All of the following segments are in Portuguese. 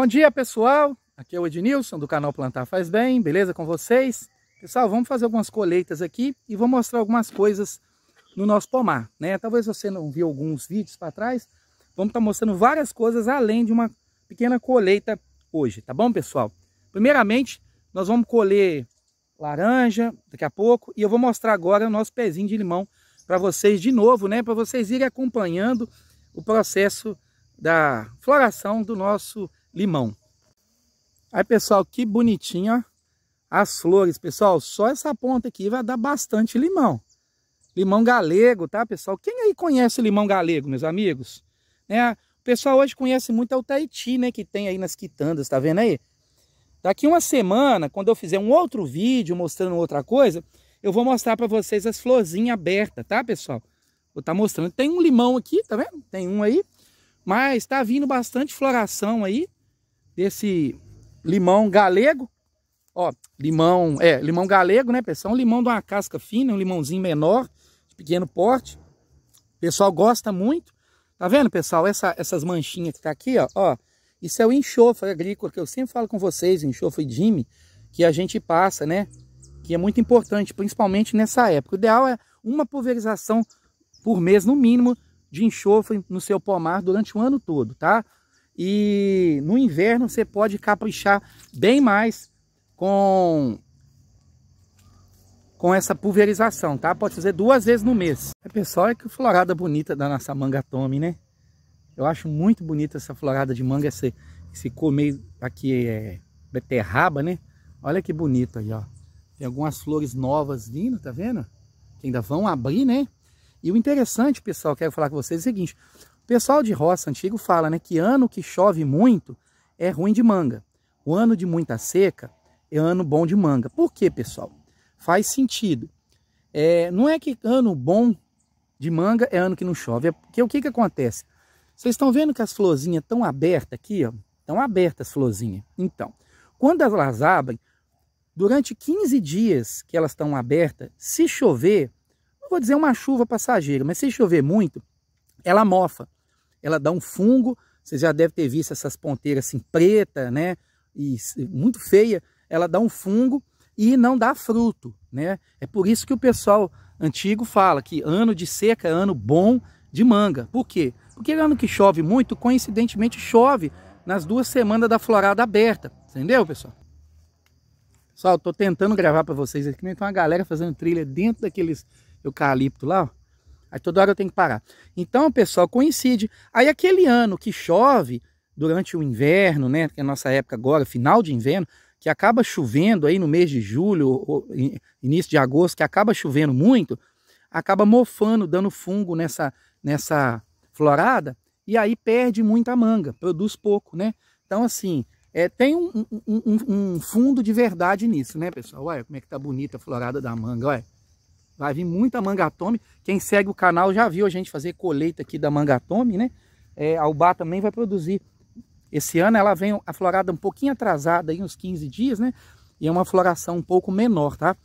Bom dia, pessoal. Aqui é o Ednilson do canal Plantar Faz Bem, beleza com vocês? Pessoal, vamos fazer algumas colheitas aqui e vou mostrar algumas coisas no nosso pomar, né? Talvez você não viu alguns vídeos para trás. Vamos estar tá mostrando várias coisas além de uma pequena colheita hoje, tá bom, pessoal? Primeiramente, nós vamos colher laranja daqui a pouco e eu vou mostrar agora o nosso pezinho de limão para vocês de novo, né? Para vocês irem acompanhando o processo da floração do nosso limão. Aí, pessoal, que bonitinha as flores. Pessoal, só essa ponta aqui vai dar bastante limão. Limão galego, tá, pessoal? Quem aí conhece limão galego, meus amigos? Né? O pessoal hoje conhece muito é o Tahiti, né? Que tem aí nas quitandas, tá vendo aí? Daqui uma semana, quando eu fizer um outro vídeo mostrando outra coisa, eu vou mostrar para vocês as florzinhas abertas, tá, pessoal? Vou estar tá mostrando. Tem um limão aqui, tá vendo? Tem um aí. Mas tá vindo bastante floração aí desse limão galego. Ó, limão, é, limão galego, né, pessoal? É um limão de uma casca fina, um limãozinho menor, de pequeno porte. O pessoal gosta muito. Tá vendo, pessoal? Essa, essas manchinhas que tá aqui, ó, ó. Isso é o enxofre agrícola que eu sempre falo com vocês, enxofre Jimmy, que a gente passa, né? Que é muito importante, principalmente nessa época. O ideal é uma pulverização por mês, no mínimo, de enxofre no seu pomar durante o ano todo, tá? E no inverno você pode caprichar bem mais com com essa pulverização, tá? Pode fazer duas vezes no mês. É, pessoal, é que florada bonita da nossa manga tome, né? Eu acho muito bonita essa florada de manga, esse, esse comer aqui é beterraba, né? Olha que bonito aí, ó. Tem algumas flores novas vindo, tá vendo? Que ainda vão abrir, né? E o interessante, pessoal, quero falar com vocês é o seguinte pessoal de roça antigo fala né, que ano que chove muito é ruim de manga. O ano de muita seca é ano bom de manga. Por quê, pessoal? Faz sentido. É, não é que ano bom de manga é ano que não chove. É porque o que, que acontece? Vocês estão vendo que as florzinhas estão abertas aqui, ó? Estão abertas as florzinhas. Então, quando elas abrem, durante 15 dias que elas estão abertas, se chover, não vou dizer uma chuva passageira, mas se chover muito, ela mofa ela dá um fungo, você já deve ter visto essas ponteiras assim preta, né? E muito feia, ela dá um fungo e não dá fruto, né? É por isso que o pessoal antigo fala que ano de seca é ano bom de manga. Por quê? Porque ano que chove muito, coincidentemente chove nas duas semanas da florada aberta, entendeu, pessoal? Pessoal, tô tentando gravar para vocês aqui, mas né? tem uma galera fazendo trilha dentro daqueles eucalipto lá, ó. Aí toda hora eu tenho que parar. Então, pessoal, coincide. Aí aquele ano que chove durante o inverno, né, que é a nossa época agora, final de inverno, que acaba chovendo aí no mês de julho, início de agosto, que acaba chovendo muito, acaba mofando, dando fungo nessa nessa florada, e aí perde muita manga, produz pouco, né? Então, assim, é, tem um, um, um, um fundo de verdade nisso, né, pessoal? Olha como é que tá bonita a florada da manga, olha. Vai vir muita mangatome. Quem segue o canal já viu a gente fazer colheita aqui da mangatome, né? É, a Ubá também vai produzir. Esse ano ela vem a florada um pouquinho atrasada, aí uns 15 dias, né? E é uma floração um pouco menor, tá?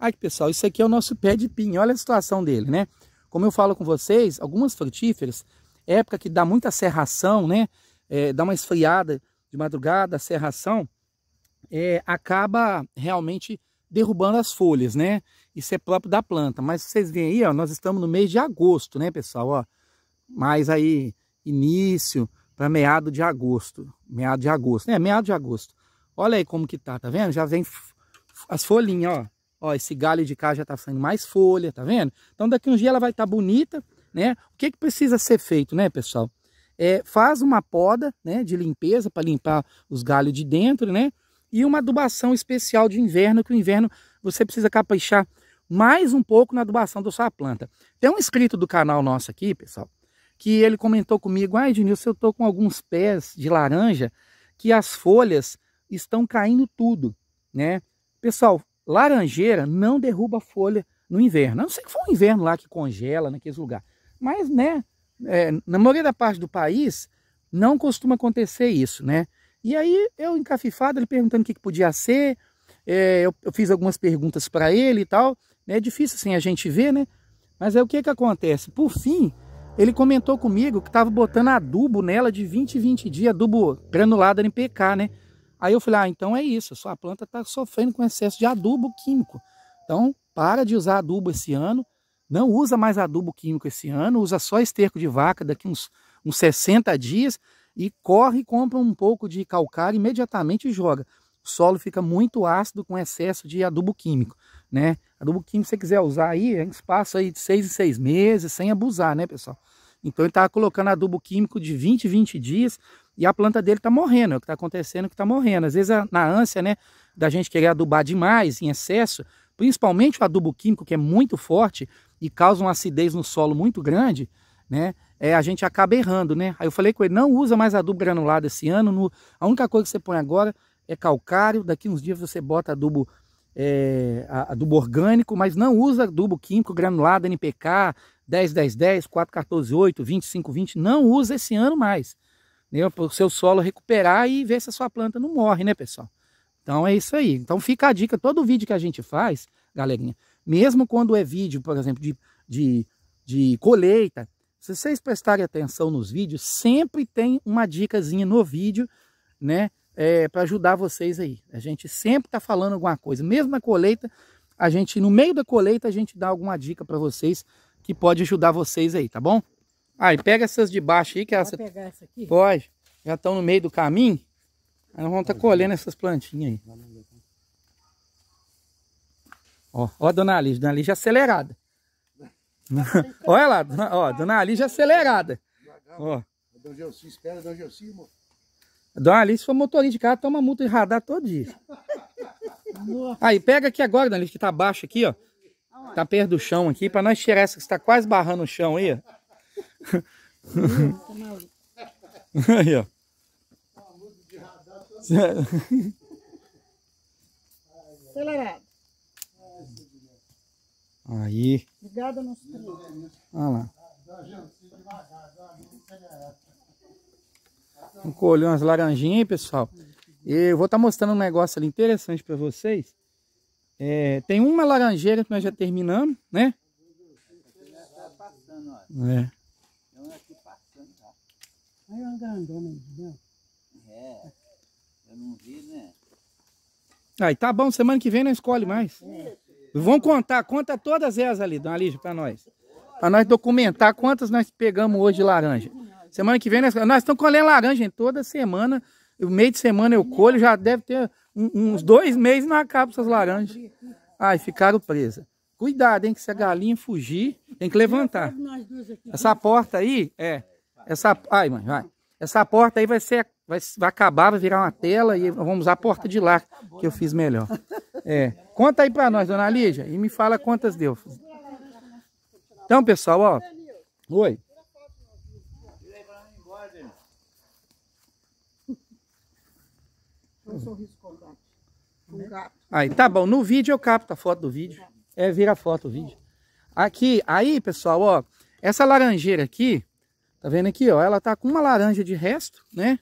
Aí, pessoal, isso aqui é o nosso pé de pinho. Olha a situação dele, né? Como eu falo com vocês, algumas frutíferas, época que dá muita serração, né? É, dá uma esfriada de madrugada, a serração, é, acaba realmente derrubando as folhas, né? Isso é próprio da planta. Mas vocês veem aí, ó, nós estamos no mês de agosto, né, pessoal? Ó, mais aí início para meado de agosto, meado de agosto, né? Meado de agosto. Olha aí como que tá, tá vendo? Já vem as folhinhas, ó. Ó, esse galho de cá já tá saindo mais folha, tá vendo? Então daqui um dia ela vai estar tá bonita, né? O que que precisa ser feito, né, pessoal? É, faz uma poda, né, de limpeza para limpar os galhos de dentro, né? e uma adubação especial de inverno, que o inverno você precisa caprichar mais um pouco na adubação da sua planta. Tem um inscrito do canal nosso aqui, pessoal, que ele comentou comigo, ai ah, dinilson eu estou com alguns pés de laranja que as folhas estão caindo tudo, né? Pessoal, laranjeira não derruba folha no inverno. A não sei que foi um inverno lá que congela naqueles lugares. Mas, né, é, na maioria da parte do país, não costuma acontecer isso, né? E aí eu encafifado, ele perguntando o que, podia ser, é, eu, eu, fiz algumas perguntas para ele e tal, né? é difícil assim a gente ver, né? Mas aí o que que acontece? Por fim, ele comentou comigo que estava botando adubo nela de 20 e 20 dias, adubo granulado em PK, né? Aí eu falei, ah, então é isso, sua planta está sofrendo com excesso de adubo químico. Então, para de usar adubo esse ano, não usa mais adubo químico esse ano, usa só esterco de vaca daqui uns, uns 60 dias, e corre, compra um pouco de calcário imediatamente e joga. O solo fica muito ácido com excesso de adubo químico, né? Adubo químico, se você quiser usar aí, é um espaço aí de seis em seis meses, sem abusar, né, pessoal? Então ele tá colocando adubo químico de 20, 20 dias e a planta dele está morrendo. É o que está acontecendo é que está morrendo. Às vezes, na ânsia, né, da gente querer adubar demais, em excesso, principalmente o adubo químico, que é muito forte e causa uma acidez no solo muito grande, né? é, a gente acaba errando, né? Aí eu falei com ele, não usa mais adubo granulado esse ano, no, a única coisa que você põe agora é calcário, daqui uns dias você bota adubo, é, adubo orgânico, mas não usa adubo químico granulado, NPK, 10, 10, 10, 4, 14, 8, 25 20, não usa esse ano mais, né? Para o seu solo recuperar e ver se a sua planta não morre, né, pessoal? Então é isso aí. Então fica a dica, todo vídeo que a gente faz, galerinha, mesmo quando é vídeo, por exemplo, de, de, de colheita, se vocês prestarem atenção nos vídeos, sempre tem uma dicasinha no vídeo, né? É, para ajudar vocês aí. A gente sempre está falando alguma coisa, mesmo na colheita, a gente no meio da colheita a gente dá alguma dica para vocês que pode ajudar vocês aí, tá bom? Aí ah, pega essas de baixo aí que essa, pegar essa aqui? pode, já estão no meio do caminho. Aí nós vamos estar tá colhendo essas plantinhas aí. Tá? Ó, ó a dona Alice, dona Alice é acelerada. Olha lá, dona, ó, dona Alice acelerada. Ó. É dona Gelsi, espera, Dona Gelsi, amor. Dona Alice foi motorista de carro, toma multa de radar todo dia. Nossa. Aí, pega aqui agora, Dona Alice, que tá baixo aqui, ó. Tá perto do chão aqui, pra nós tirar essa que está quase barrando o chão aí, ó. aí, ó. Acelerado. Aí. Ligada nos Olha lá. Um colhão, umas laranjinhas, pessoal. Eu vou estar tá mostrando um negócio ali interessante para vocês. É, tem uma laranjeira que nós já terminamos, né? É. Aí é uma grandona É. Eu não vi, né? Aí tá bom, semana que vem não escolhe mais. É. Vão contar, conta todas elas ali, dona Lígia, para nós. Para nós documentar quantas nós pegamos hoje de laranja. Semana que vem, nós, nós estamos colhendo laranja em toda semana. O meio de semana eu colho, já deve ter uns dois meses e não acaba essas laranjas. Ai, ficaram presas. Cuidado, hein, que se a galinha fugir, tem que levantar. Essa porta aí, é. Essa, ai, mãe, vai. Essa porta aí vai ser vai, vai acabar, vai virar uma tela e vamos usar a porta de lá, que eu fiz melhor. É. Conta aí para nós, dona Lídia, e me fala quantas deu. Então, pessoal, ó. Oi. Aí, tá bom. No vídeo eu capto a foto do vídeo. É, vira a foto o vídeo. Aqui, aí, pessoal, ó. Essa laranjeira aqui, tá vendo aqui, ó? Ela tá com uma laranja de resto, né?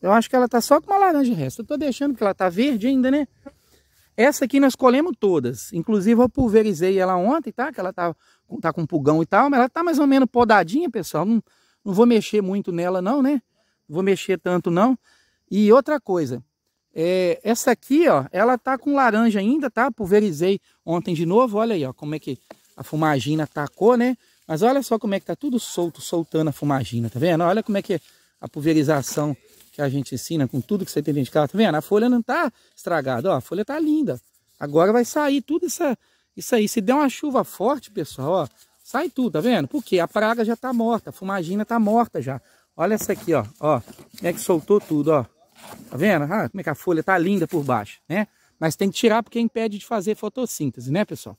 Eu acho que ela tá só com uma laranja resta. Eu tô deixando que ela tá verde ainda, né? Essa aqui nós colhemos todas. Inclusive eu pulverizei ela ontem, tá? Que ela tá, tá com pulgão e tal, mas ela tá mais ou menos podadinha, pessoal. Não, não vou mexer muito nela não, né? Não vou mexer tanto não. E outra coisa, é, essa aqui, ó, ela tá com laranja ainda, tá? Pulverizei ontem de novo, olha aí, ó, como é que a fumagina tacou, né? Mas olha só como é que tá tudo solto, soltando a fumagina, tá vendo? Olha como é que é a pulverização que a gente ensina, com tudo que você tem dentro de casa. Tá vendo? A folha não tá estragada, ó, a folha tá linda. Agora vai sair tudo essa, isso aí. Se der uma chuva forte, pessoal, ó, sai tudo, tá vendo? Porque a praga já tá morta, a fumagina tá morta já. Olha essa aqui, ó, ó, é que soltou tudo, ó. Tá vendo? Ah, como é que a folha tá linda por baixo, né? Mas tem que tirar porque impede de fazer fotossíntese, né, pessoal?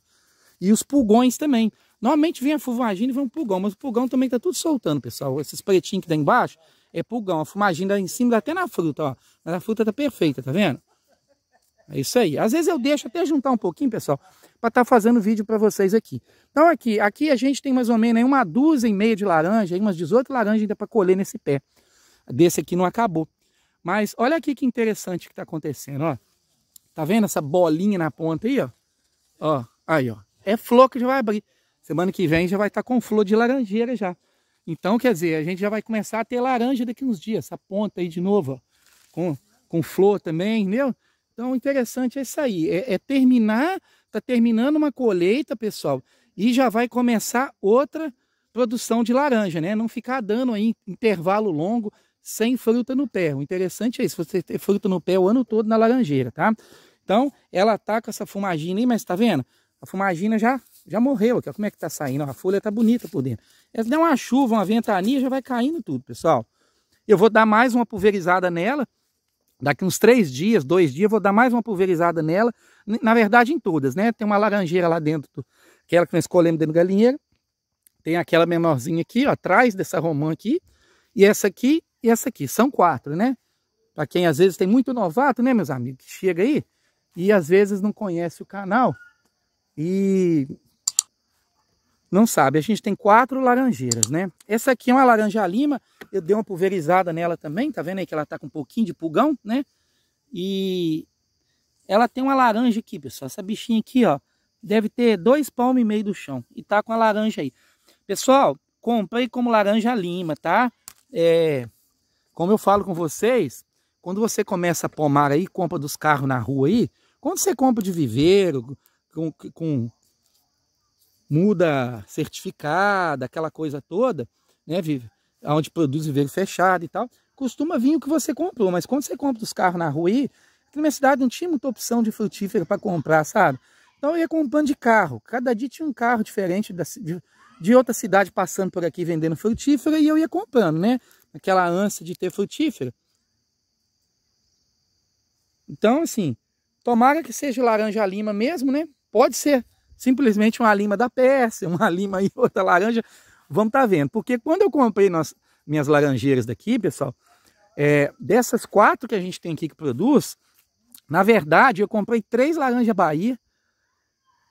E os pulgões também. Normalmente vem a fumagina e vem um pulgão, mas o pulgão também tá tudo soltando, pessoal. Esses pretinhos que dá embaixo, é pulgão. A fumaginha dá em cima, até na fruta, ó. Mas a fruta tá perfeita, tá vendo? É isso aí. Às vezes eu deixo até juntar um pouquinho, pessoal, para estar tá fazendo vídeo para vocês aqui. Então aqui, aqui a gente tem mais ou menos uma dúzia e meia de laranja, umas 18 laranjas ainda para colher nesse pé. Desse aqui não acabou. Mas olha aqui que interessante que está acontecendo, ó. Tá vendo essa bolinha na ponta aí, ó? Ó, aí, ó. É flor que já vai abrir. Semana que vem já vai estar tá com flor de laranjeira já. Então, quer dizer, a gente já vai começar a ter laranja daqui uns dias, essa ponta aí de novo, ó, com, com flor também, entendeu? Então, interessante é isso aí, é, é terminar, tá terminando uma colheita, pessoal, e já vai começar outra produção de laranja, né? Não ficar dando aí intervalo longo sem fruta no pé. O interessante é isso, você ter fruta no pé o ano todo na laranjeira, tá? Então, ela tá com essa fumagina aí, mas tá vendo? A fumagina já, já morreu aqui, ó. Como é que tá saindo? A folha tá bonita por dentro se der uma chuva, uma ventania, já vai caindo tudo, pessoal. Eu vou dar mais uma pulverizada nela. Daqui uns três dias, dois dias, vou dar mais uma pulverizada nela. Na verdade, em todas, né? Tem uma laranjeira lá dentro, do, aquela que nós escolhemos dentro do galinheiro. Tem aquela menorzinha aqui, ó, atrás dessa romã aqui. E essa aqui e essa aqui. São quatro, né? Para quem às vezes tem muito novato, né, meus amigos? Que chega aí e às vezes não conhece o canal. E não sabe. A gente tem quatro laranjeiras, né? Essa aqui é uma laranja lima, eu dei uma pulverizada nela também, tá vendo aí que ela tá com um pouquinho de pulgão, né? E ela tem uma laranja aqui, pessoal. Essa bichinha aqui, ó, deve ter dois palmos e meio do chão e tá com a laranja aí. Pessoal, comprei como laranja lima, tá? É, como eu falo com vocês, quando você começa a pomar aí, compra dos carros na rua aí, quando você compra de viveiro, com, com muda certificada aquela coisa toda, né, Vivi? Onde produz o fechado e tal, costuma vir o que você comprou, mas quando você compra os carros na rua aí, na minha cidade não tinha muita opção de frutífera para comprar, sabe? Então eu ia comprando de carro. Cada dia tinha um carro diferente da, de, de, outra cidade passando por aqui vendendo frutífera e eu ia comprando, né? Aquela ânsia de ter frutífera. Então, assim, tomara que seja laranja lima mesmo, né? Pode ser simplesmente uma lima da Pérsia, uma lima e outra laranja. Vamos estar tá vendo. Porque quando eu comprei nas, minhas laranjeiras daqui, pessoal, é, dessas quatro que a gente tem aqui que produz, na verdade eu comprei três laranjas Bahia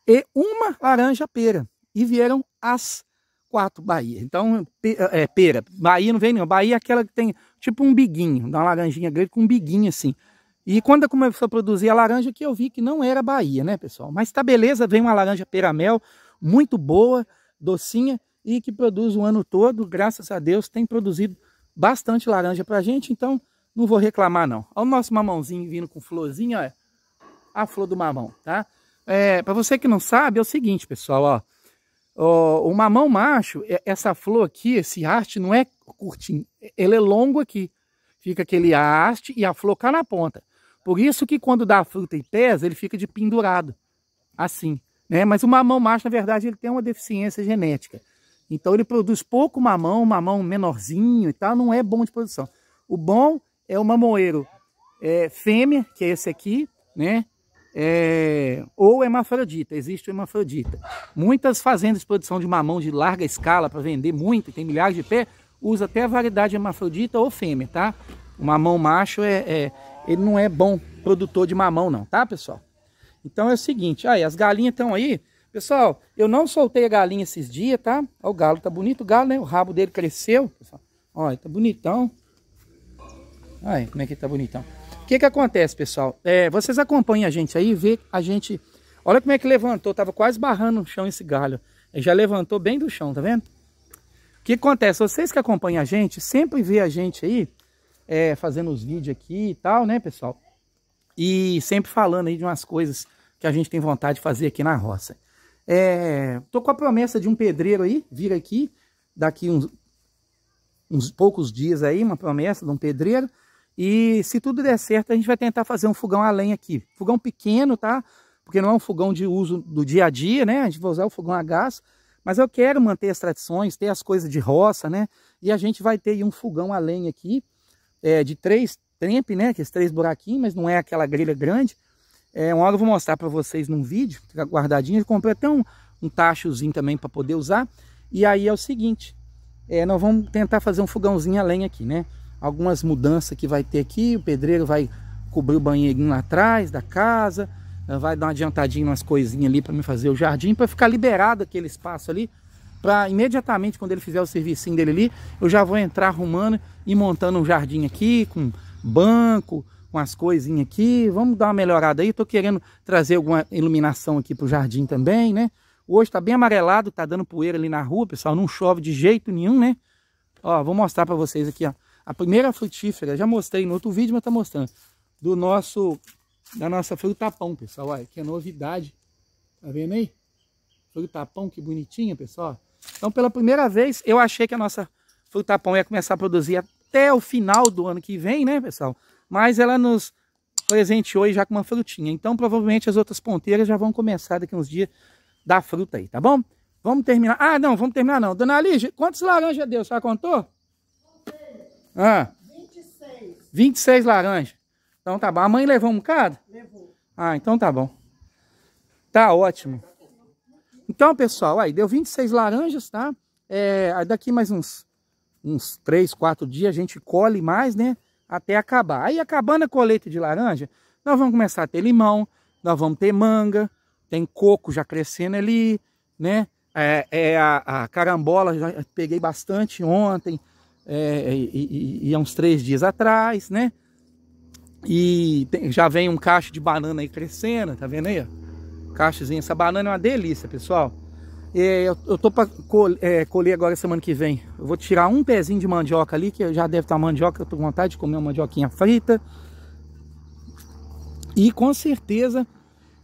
e uma laranja pera. E vieram as quatro Bahia. Então, é, pera. Bahia não vem nenhum. Bahia é aquela que tem tipo um biguinho, uma laranjinha grande com um biguinho assim. E quando começou a produzir a laranja, que eu vi que não era Bahia, né, pessoal? Mas tá beleza, vem uma laranja peramel, muito boa, docinha, e que produz o ano todo, graças a Deus, tem produzido bastante laranja pra gente, então não vou reclamar não. Olha o nosso mamãozinho vindo com florzinha, olha, é a flor do mamão, tá? É, pra você que não sabe, é o seguinte, pessoal, ó, o, o mamão macho, é, essa flor aqui, esse haste, não é curtinho, é, ele é longo aqui. Fica aquele haste e a flor cá na ponta. Por isso que quando dá fruta e pesa, ele fica de pendurado, assim. Né? Mas o mamão macho, na verdade, ele tem uma deficiência genética. Então ele produz pouco mamão, mamão menorzinho e tal, não é bom de produção. O bom é o mamoeiro é, fêmea, que é esse aqui, né? É, ou hemafrodita, existe o hemafrodita. Muitas fazendas de produção de mamão de larga escala para vender muito, tem milhares de pé, usa até a variedade hemafrodita ou fêmea, tá? O mamão macho é, é, ele não é bom produtor de mamão não, tá pessoal? Então é o seguinte, aí as galinhas estão aí, pessoal, eu não soltei a galinha esses dias, tá? Ó, o galo tá bonito, o galo, né? O rabo dele cresceu, pessoal. Olha, tá bonitão. Aí, como é que tá bonitão. O que que acontece, pessoal? É, vocês acompanham a gente aí, vê a gente... Olha como é que levantou, tava quase barrando no chão esse galho. Ele já levantou bem do chão, tá vendo? O que acontece? Vocês que acompanham a gente, sempre vê a gente aí é, fazendo os vídeos aqui e tal, né, pessoal? E sempre falando aí de umas coisas que a gente tem vontade de fazer aqui na roça. É, tô com a promessa de um pedreiro aí, vir aqui, daqui uns, uns poucos dias aí, uma promessa de um pedreiro. E se tudo der certo, a gente vai tentar fazer um fogão a lenha aqui. Fogão pequeno, tá? Porque não é um fogão de uso do dia a dia, né? A gente vai usar o fogão a gás. Mas eu quero manter as tradições, ter as coisas de roça, né? E a gente vai ter um fogão a lenha aqui é, de três trempe, né? É esses três buraquinhos, mas não é aquela grelha grande. É, uma hora eu vou mostrar para vocês num vídeo, fica guardadinho. Eu comprei até um, um tachozinho também para poder usar. E aí é o seguinte, é, nós vamos tentar fazer um fogãozinho a lenha aqui, né? Algumas mudanças que vai ter aqui, o pedreiro vai cobrir o banheirinho lá atrás da casa, vai dar uma adiantadinha umas coisinhas ali para me fazer o jardim, para ficar liberado aquele espaço ali para imediatamente quando ele fizer o serviço dele ali, eu já vou entrar arrumando e montando um jardim aqui com banco, com as coisinhas aqui. Vamos dar uma melhorada aí. Estou querendo trazer alguma iluminação aqui pro jardim também, né? Hoje está bem amarelado, tá dando poeira ali na rua, pessoal. Não chove de jeito nenhum, né? Ó, vou mostrar para vocês aqui, ó. A primeira frutífera, já mostrei no outro vídeo, mas tá mostrando. Do nosso, da nossa frutapão, pessoal. Olha, que é novidade. Tá vendo aí? Frutapão, que bonitinha, pessoal. Então, pela primeira vez, eu achei que a nossa fruta pão ia começar a produzir até o final do ano que vem, né, pessoal? Mas ela nos presenteou já com uma frutinha. Então, provavelmente as outras ponteiras já vão começar daqui uns dias da fruta aí, tá bom? Vamos terminar. Ah, não, vamos terminar não. Dona Lígia, quantas laranjas deu? Já contou? Ah. 26. 26 laranjas. Então tá bom. A mãe levou um bocado? Levou. Ah, então tá bom. Tá ótimo. Então, pessoal, aí deu 26 laranjas, tá? É, daqui mais uns, uns 3, 4 dias a gente colhe mais, né? Até acabar. Aí acabando a colheita de laranja, nós vamos começar a ter limão, nós vamos ter manga, tem coco já crescendo ali, né? É, é a, a, carambola já peguei bastante ontem é, e, e, e, há uns três dias atrás, né? E tem, já vem um cacho de banana aí crescendo, tá vendo aí? caixazinha. Essa banana é uma delícia, pessoal. Eu, eu tô para é, colher agora semana que vem. Eu vou tirar um pezinho de mandioca ali, que já deve estar tá mandioca. Eu tô com vontade de comer uma mandioquinha frita. E com certeza,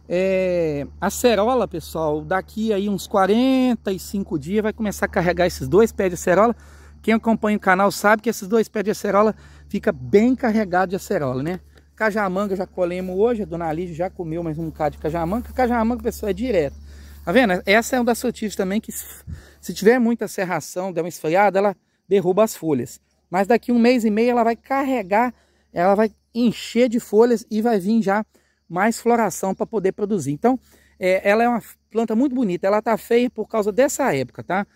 é, a cerola, pessoal, daqui aí uns 45 dias vai começar a carregar esses dois pés de acerola. Quem acompanha o canal sabe que esses dois pés de acerola fica bem carregado de acerola, né? Cajamanga já colhemos hoje, a dona Lígia já comeu mais um bocado de cajamanga. Cajamanga, pessoal, é direto. Tá vendo? Essa é uma das frutíferas também que se tiver muita serração, der uma esfriada, ela derruba as folhas. Mas daqui um mês e meio ela vai carregar, ela vai encher de folhas e vai vir já mais floração para poder produzir. Então, é, ela é uma planta muito bonita. Ela tá feia por causa dessa época, tá?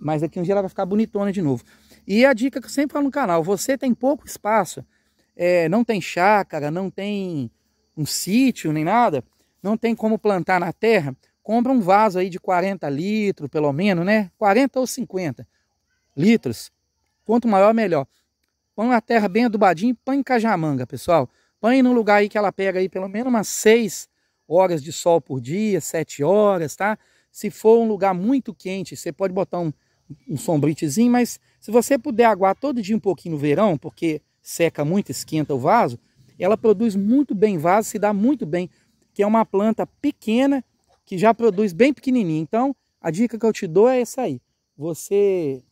Mas daqui um dia ela vai ficar bonitona de novo. E a dica que eu sempre falo no canal, você tem pouco espaço é, não tem chácara, não tem um sítio nem nada, não tem como plantar na terra, compra um vaso aí de 40 litros, pelo menos, né? 40 ou 50 litros. Quanto maior, melhor. Põe a terra bem adubadinha e põe em cajamanga, pessoal. Põe num lugar aí que ela pega aí pelo menos umas 6 horas de sol por dia, 7 horas, tá? Se for um lugar muito quente, você pode botar um, um sombritezinho, mas se você puder aguar todo dia um pouquinho no verão, porque seca muito, esquenta o vaso, ela produz muito bem vaso, se dá muito bem, que é uma planta pequena que já produz bem pequenininha. Então, a dica que eu te dou é essa aí. Você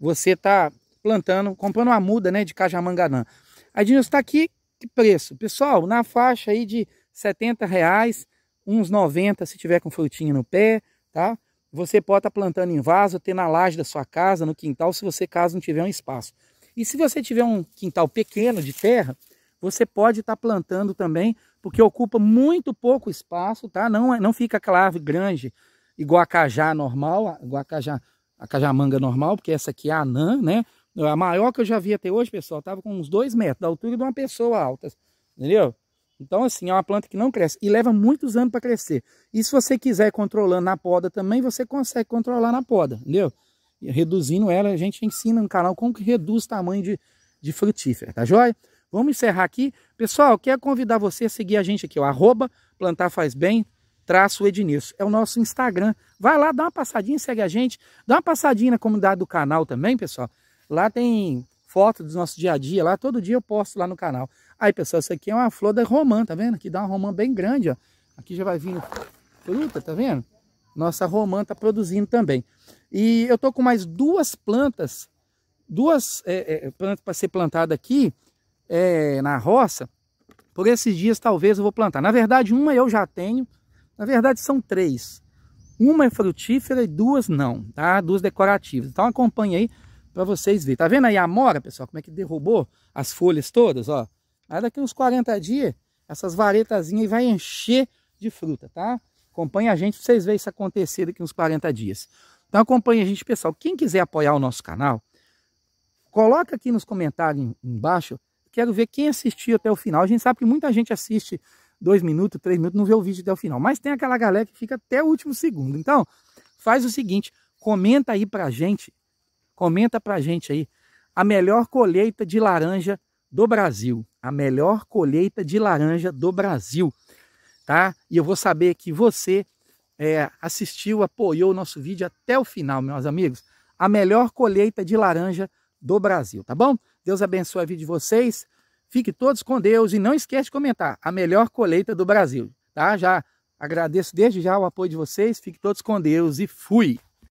você tá plantando, comprando uma muda, né, de cajamanganã. A Dinos está aqui, que preço? Pessoal, na faixa aí de 70 reais, uns 90 se tiver com frutinha no pé, tá? Você pode estar tá plantando em vaso, ter na laje da sua casa, no quintal, se você caso não tiver um espaço. E se você tiver um quintal pequeno de terra, você pode estar tá plantando também, porque ocupa muito pouco espaço, tá? Não, é, não fica aquela árvore grande igual a cajá normal, igual a cajá, a cajamanga normal, porque essa aqui é a anã, né? A maior que eu já vi até hoje, pessoal, estava com uns dois metros da altura de uma pessoa alta, entendeu? Então, assim, é uma planta que não cresce e leva muitos anos para crescer. E se você quiser controlando na poda também, você consegue controlar na poda, entendeu? reduzindo ela, a gente ensina no canal como que reduz o tamanho de, de frutífera, tá joia? Vamos encerrar aqui. Pessoal, quero convidar você a seguir a gente aqui, o arroba plantar faz bem, traço Ednilson. É o nosso Instagram. Vai lá, dá uma passadinha, segue a gente. Dá uma passadinha na comunidade do canal também, pessoal. Lá tem foto do nosso dia a dia lá. Todo dia eu posto lá no canal. Aí, pessoal, isso aqui é uma flor da romã, tá vendo? Aqui dá uma romã bem grande, ó. Aqui já vai vindo fruta, tá vendo? Nossa romã tá produzindo também. E eu tô com mais duas plantas, duas é, é, plantas para ser plantada aqui é, na roça. Por esses dias talvez eu vou plantar. Na verdade, uma eu já tenho. Na verdade, são três. Uma é frutífera e duas não, tá? Duas decorativas. Então acompanha aí para vocês verem. Tá vendo aí a mora, pessoal? Como é que derrubou as folhas todas, ó? Aí daqui uns 40 dias, essas varetazinhas vai encher de fruta, tá? Acompanha a gente para vocês verem isso acontecer daqui uns 40 dias. Então acompanhe a gente, pessoal. Quem quiser apoiar o nosso canal, coloca aqui nos comentários embaixo. Quero ver quem assistiu até o final. A gente sabe que muita gente assiste dois minutos, três minutos, não vê o vídeo até o final. Mas tem aquela galera que fica até o último segundo. Então, faz o seguinte, comenta aí pra gente, comenta pra gente aí a melhor colheita de laranja do Brasil. A melhor colheita de laranja do Brasil, tá? E eu vou saber que você é, assistiu, apoiou o nosso vídeo até o final, meus amigos. A melhor colheita de laranja do Brasil, tá bom? Deus abençoe a vida de vocês. Fique todos com Deus e não esquece de comentar a melhor colheita do Brasil, tá? Já agradeço desde já o apoio de vocês. Fique todos com Deus e fui.